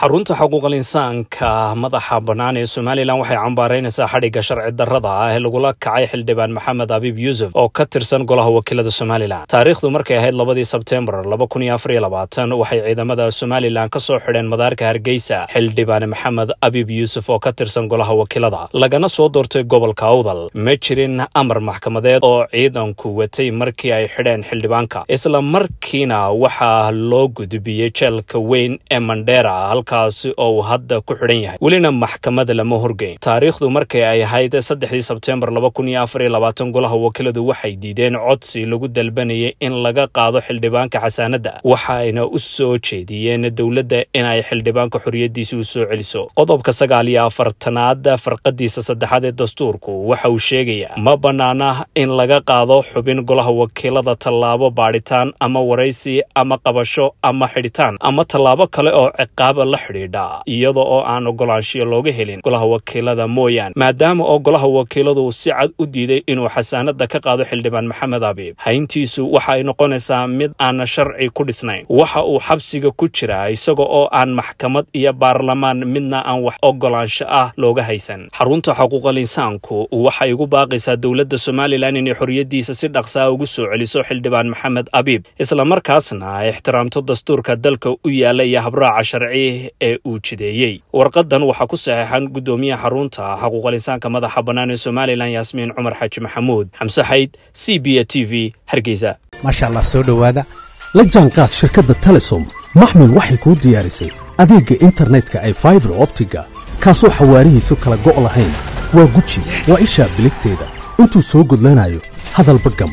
xarunta xuquuqal insaanka madaxa bannaan ee somalilan waxay cambaaraynaysaa xadhigga sharci darrada ah ee lagula kacay xildhibaan maxamed abiib yuusuf oo ka tirsan golaha wakiilada somalilan taariikhdu markay ahayd labadii sebteembar waxay ciidamada somalilan ka soo xidheen madaarka hargeysa xildhibaane maxamed abiib yuusuf oo ka tirsan golaha wakiilada lagana soo doortay gobolka awdal ma jirin amar maxkamadeed oo ciidanku watay markii ay xidheen xildhibaanka isla markiina waxaa loo gudbiyey jeelka weyn ee mandheera markaasi oo uu hadda ku xidhan yahay welina maxkamad lama horgeyn taariikhdu markay ay ahayd saddexdii sebteembar laba kun iyo afar iyo labaatan golaha wakiiladu waxay diideen codsi lagu dalbanayay in laga qaado xildhibaanka xasaanadda waxaayna u soo jeediyeen dowladda inay xildhibaanka xoriyadiisi u soo celiso qodobka sagaal iyo afartanaad farqadiisa saddexaad ee dastuurku waxa uu sheegayaa ma bannaana in laga qaado xubin golaha wakiilada tallaabo baadhitaan ama waraysi ama qabasho ama xidhitaan ama tallaabo kale oo ciqaaba la la xidhiidha iyada oo aan ogolaanshiyo looga helin golaha wakiilada mooyaan maadaama oo golaha wakiiladu si cad u diiday inuu xasaanada ka qaado xildhibaan maxamed abiib hayntiisu waxa ay noqonaysaa mid aanna sharci ku dhisnayn waxa uu xabsiga ku jiraa isaga oo aan maxkamad iyo baarlamaan midna aan wax ogolaansho ah looga haysan xarunta xuquuqal insaanku waxay igu baaqaysaa dowladda somalilan inay xoriyadiisa si dhaqsaa ugu soo celiso xildhibaan maxamed abiib isla markaasna ixtiraamto dastuurka dalka u yaalla iyo habraaca sharci leh ee uu jideeyey warqadan waxaa ku saxeexan guddoomiyaha xarunta xaquuqalisaanka madaxa bannaan ee somalilan yaasmiin cumar xaaji maxamuud xamse xayd c b a t v hargeysa maasha allah soo dhowaada la jaanqaad shirkadda telesom maxmil waxay kuu diyaarisay adeegga internetka ay faibar optiga kaasoo xawaarihiisu kala go' lahayn waa guji waa ishaa biligteeda intuu soo gudlanayo hadalba gam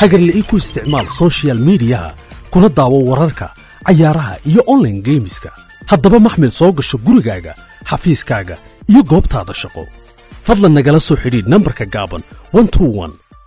hagarle ii ku isticmaal sochial midiyaha kuna daawo wararka cayaaraha iyo online geemiska haddaba maxmed soo gasho gurigaaga xafiiskaaga iyo goobtaada shaqo fadlan nagala soo xidhiid nambarka gaaban